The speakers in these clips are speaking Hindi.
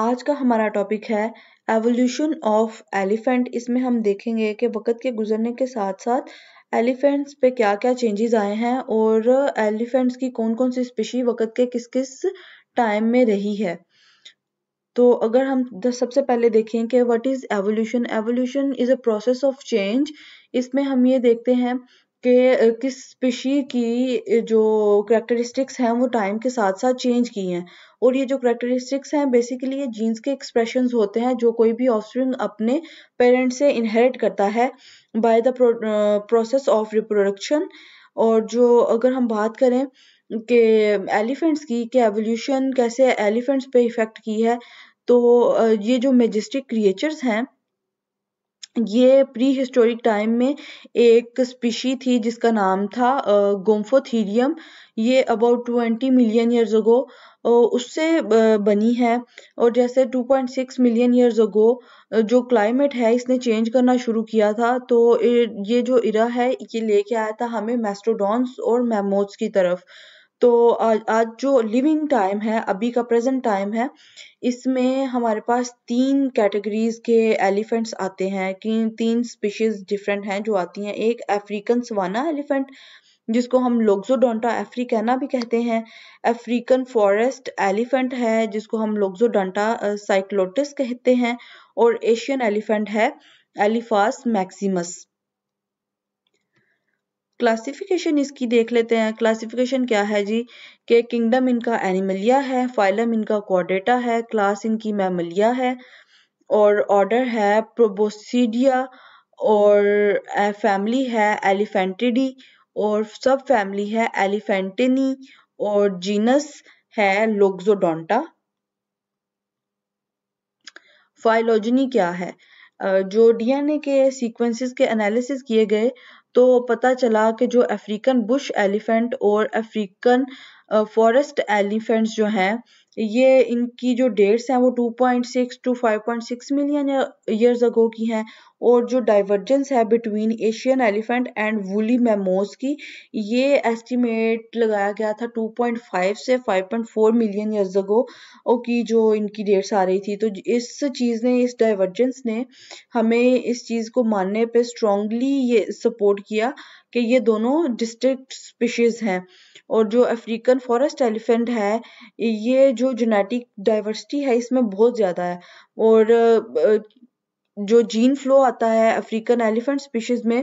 आज का हमारा टॉपिक है एवोल्यूशन ऑफ एलिफेंट इसमें हम देखेंगे कि वक्त के गुजरने के साथ साथ एलिफेंट्स पे क्या क्या चेंजेस आए हैं और एलिफेंट्स की कौन कौन सी स्पीशी वक्त के किस किस टाइम में रही है तो अगर हम सबसे पहले देखें कि what is evolution evolution is a process of change इसमें हम ये देखते हैं कि किस स्पीशी की जो करेक्टरिस्टिक्स हैं वो टाइम के साथ साथ चेंज की हैं और ये जो करेक्टरिस्टिक्स हैं बेसिकली ये जीन्स के एक्सप्रेशन होते हैं जो कोई भी ऑफस्प्रिंग अपने पेरेंट्स से इनहेरिट करता है by the process of reproduction और जो अगर हम बात करें कि एलिफेंट्स की कि एवोल्यूशन कैसे एलिफेंट्स पे इफ़ेक्ट की है तो ये जो मेजिस्टिक क्रिएचर्स हैं ये प्री हिस्टोरिक टाइम में एक स्पीशी थी जिसका नाम था गोम्फोथीरियम ये about twenty million years ago उससे बनी है और जैसे 2.6 मिलियन ईयर्स अगो जो क्लाइमेट है इसने चेंज करना शुरू किया था तो ये जो इरा है ये लेके आया था हमें मेस्टोडॉन्स और मैमोथ्स की तरफ तो आज आज जो लिविंग टाइम है अभी का प्रेजेंट टाइम है इसमें हमारे पास तीन कैटेगरीज के एलिफेंट्स आते हैं कि तीन स्पीशीज डिफरेंट हैं जो आती हैं एक अफ्रीकन सवाना एलिफेंट जिसको हम लोग्जोडोंटा अफ्रीकाना भी कहते हैं अफ्रीकन फॉरेस्ट एलिफेंट है जिसको हम लोग्जोडोंटा साइक्लोटिस कहते हैं और एशियन एलिफेंट है एलिफास मैक्सिमस क्लासिफिकेशन इसकी देख लेते हैं क्लासिफिकेशन क्या है जी कि किंगडम इनका एनिमलिया है फाइलम इनका कॉर्डेटा है क्लास इनकी मैमलिया है और ऑर्डर है प्रोबोसीडिया और फैमिली eh, है एलिफेंटिडी और सब फैमिली है एलिफेंटिनी और जीनस है लोग्जोडोंटा फाइलोजनी क्या है eh, जो डीएनए के सीक्वेंसेस के एनालिसिस किए गए तो पता चला कि जो अफ्रीकन बुश एलिफेंट और अफ्रीकन फॉरेस्ट एलिफेंट्स जो हैं ये इनकी जो डेट्स हैं वो 2.6 टू 5.6 मिलियन ईयर्स अगो की हैं और जो डाइवर्जेंस है between Asian elephant and woolly mammoths की ये एस्टिमेट लगाया गया था 2.5 से 5.4 मिलियन ईयर्स अगो और की जो इनकी डेट्स आ रही थी तो इस चीज़ ने इस डाइवर्जेंस ने हमें इस चीज़ को मानने पे स्ट्रॉन्गली ये सपोर्ट किया कि ये दोनों डिस्टिक स्पीशीज़ हैं और जो अफ्रीकन फॉरेस्ट एलिफेंट है ये जो जेनेटिक डाइवर्सिटी है इसमें बहुत ज़्यादा है और जो जीन फ्लो आता है अफ्रीकन एलिफेंट स्पीशीज में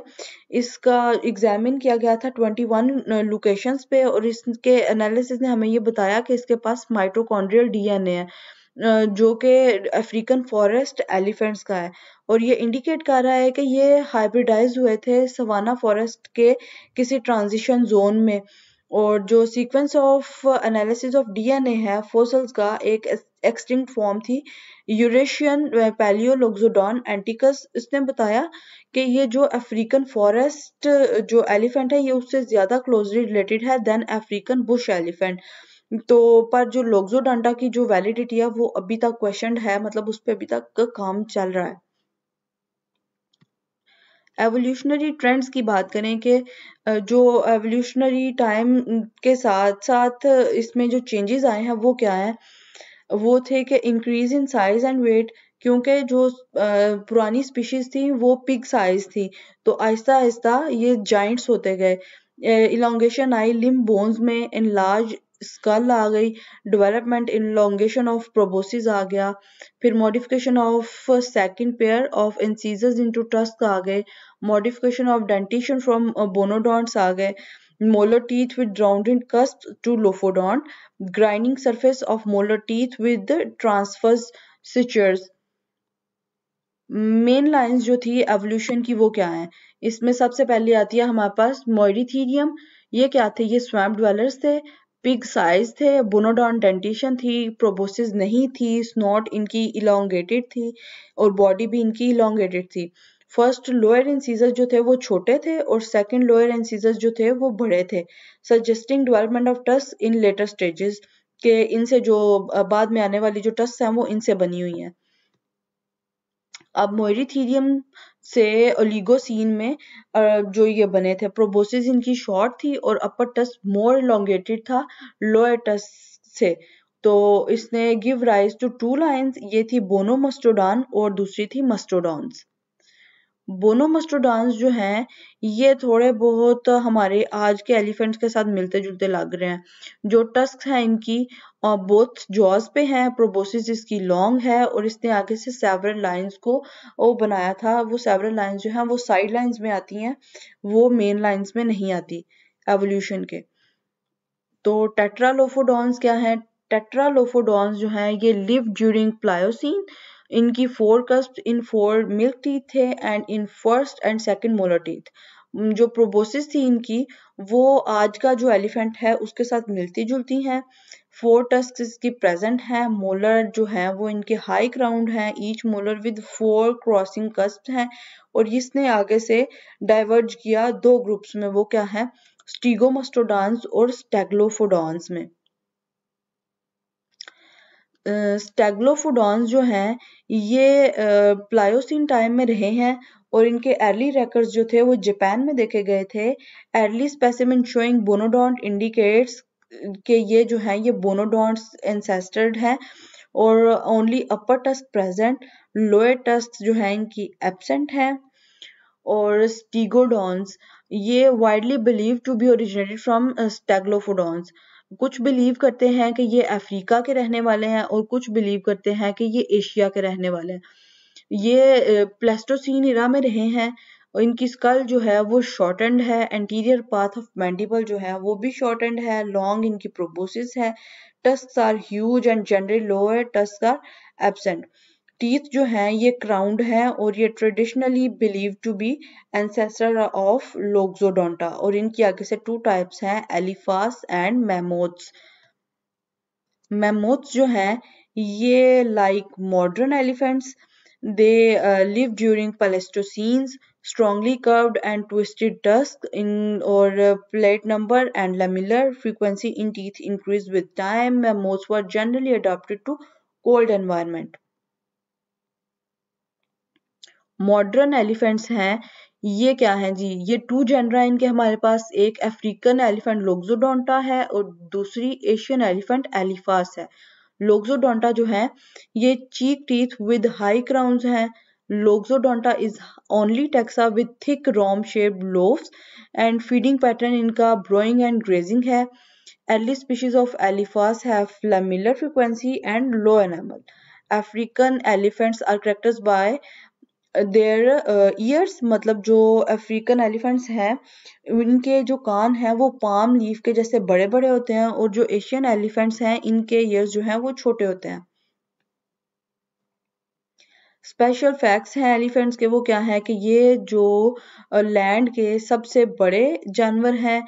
इसका एग्जामिन किया गया था 21 लोकेशंस पे और इसके एनालिसिस ने हमें ये बताया कि इसके पास माइट्रोकॉन्ड्रियल डीएनए है जो कि अफ्रीकन फॉरेस्ट एलिफेंट्स का है और ये इंडिकेट कर रहा है कि ये हाइब्रिडाइज हुए थे सवाना फॉरेस्ट के किसी ट्रांजिशन जोन में और जो sequence of analysis of DNA है फोसल्स का एक एक्सटिंग फॉर्म थी यूरेशियन पैलियोलोग्जोडॉन एंटिकस इसने बताया कि ये जो अफ्रीकन फॉरेस्ट eh, जो एलिफेंट है ये उससे ज़्यादा क्लोजली रिलेटेड है देन अफ्रीकन बुश एलिफेंट तो पर जो लोग्जोडांटा की जो वैलिडिटी है वो अभी तक क्वेश्चन है मतलब उस पर अभी तक काम चल रहा है एवोल्यूशनरी ट्रेंड्स की बात करें कि जो एवोल्यूशनरी टाइम के साथ साथ इसमें जो चेंजेस आए हैं वो क्या हैं वो थे कि increase in size and weight क्योंकि जो पुरानी स्पीशीज थी वो पिग साइज थी तो आहिस्ता आहिस्ता ये जाइंट्स होते गए इलांगेशन आई लिम बोन्स में इन लार्ज स्कल आ गई development in elongation of proboscis आ गया फिर modification of second pair of incisors into tusk आ गए modification of dentition from bunodonts आ गए molar teeth with rounded cusps to lophodont, grinding surface of molar teeth with transverse sutures main lines जो थी एवोल्यूशन की वो क्या है इसमें सबसे पहले आती है हमारे पास मोइडिथीरियम ये क्या थे ये स्वैम्प ड्वेलर्स थे पिग साइज थे बोनोडॉन डेंटिशन थी प्रोबोसिस नहीं थी स्नॉट इनकी इलांगेटेड थी और बॉडी भी इनकी इलांगेटेड थी फर्स्ट लोअर इंसीजर जो थे वो छोटे थे और सेकंड लोअर इंसीजर जो थे वो बड़े थे सजेस्टिंग डेवलपमेंट ऑफ टस इन लेटर स्टेजेस के इनसे जो बाद में आने वाली जो टस हैं वो इनसे बनी हुई हैं अब मोरिथीरियम से ओलिगोसिन में जो ये बने थे प्रोबोसिस इनकी शॉर्ट थी और अपर टस्ट मोर एलोंगेटेड था लोअर टस्ट से तो इसने give rise to two lines ये थी बोनो मस्टोडान और दूसरी थी मस्टोडॉन्स बोनोमस्टोडॉन्स जो हैं ये थोड़े बहुत हमारे आज के एलिफेंट्स के साथ मिलते जुलते लग रहे हैं जो टस्क हैं इनकी बोथ जॉज पे हैं प्रोबोसिस इसकी लॉन्ग है और इसने आगे से सेवरल लाइंस को वो बनाया था वो सेवरल लाइंस जो हैं वो साइड लाइंस में आती हैं वो मेन लाइंस में नहीं आती एवोल्यूशन के तो टेट्रालोफोडॉन्स क्या है टेट्रालोफोडॉन्स जो है ये लिव ड्यूरिंग प्लायोसिन इनकी four cusps in four milk teeth थे and in first and second molar teeth जो प्रोबोसिस थी इनकी वो आज का जो एलिफेंट है उसके साथ मिलती जुलती हैं फोर टस्क इसकी प्रेजेंट हैं मोलर जो हैं वो इनके हाई क्राउंड हैं each molar with four crossing cusps हैं और इसने आगे से डाइवर्ज किया दो ग्रुप्स में वो क्या है स्टीगोमस्टोडांस और स्टेगलोफोडांस में स्टेग्लोफोडॉन्स जो हैं ये प्लायोसिन टाइम में रहे हैं और इनके अर्ली रेकर्ड्स जो थे वो जापान में देखे गए थे early specimen showing bunodont indicates के ये जो हैं ये बोनोडॉन्ट्स एंसेस्टर्ड हैं और only upper tusk present lower tusk जो है इनकी एबसेंट हैं और स्टीगोडॉन्स ये widely believe to be originated from stegolophodons कुछ बिलीव करते हैं कि ये अफ्रीका के रहने वाले हैं और कुछ बिलीव करते हैं कि ये एशिया के रहने वाले हैं ये प्लेस्टोसिन इरा में रहे हैं और इनकी स्कल जो है वो शॉर्ट एंड है एंटीरियर पाथ ऑफ मैंडिबल जो है वो भी शॉर्ट एंड है लॉन्ग इनकी प्रोबोसिस है tusk are huge and generally lower tusk are absent teeth जो है ये क्राउंड है और ये traditionally believe to be ancestor of loxodonta और इनकी आगे से टू टाइप्स हैं एलिफास एंड मैमोथ्स मैमोथ्स जो हैं ये like modern elephants they live during pleistocenes strongly curved and twisted tusks in और plate number and lamellar frequency in teeth increase with time mammoths were generally adopted to cold environment modern elephants हैं ये क्या है जी ये टू जनरा इनके हमारे पास एक अफ्रीकन एलिफेंट लोग्जोडोंटा है और दूसरी एशियन एलिफेंट एलिफास है लोग्जोडोंटा जो है ये cheek teeth with high crowns हैं Loxodonta is only taxa with thick rhomb shape lobes and feeding pattern इनका ब्रोइंग एंड ग्रेजिंग है early स्पीशीज ऑफ एलिफास है lamellar frequency and low animal African elephants are characters by their ears मतलब जो अफ्रीकन एलिफेंट्स हैं उनके जो कान हैं वो पाम लीफ के जैसे बड़े बड़े होते हैं और जो एशियन एलिफेंट्स हैं इनके ईयर्स जो हैं वो छोटे होते हैं स्पेशल फैक्ट्स हैं एलिफेंट्स के वो क्या है कि ये जो लैंड के सबसे बड़े जानवर हैं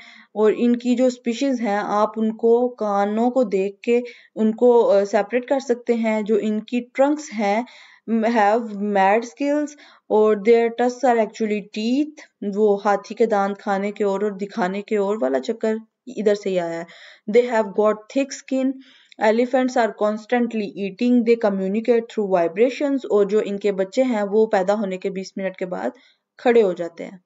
और इनकी जो स्पीशीज हैं आप उनको कानों को देख के उनको सेपरेट कर सकते हैं जो इनकी ट्रंक्स हैं हैव मैड स्किल्स और their tusks are actually teeth वो हाथी के दांत खाने के और और दिखाने के और वाला चक्कर इधर से ही आया है they have got thick skin elephants are constantly eating they communicate through vibration और जो इनके बच्चे हैं वो पैदा होने के बीस मिनट के बाद खड़े हो जाते हैं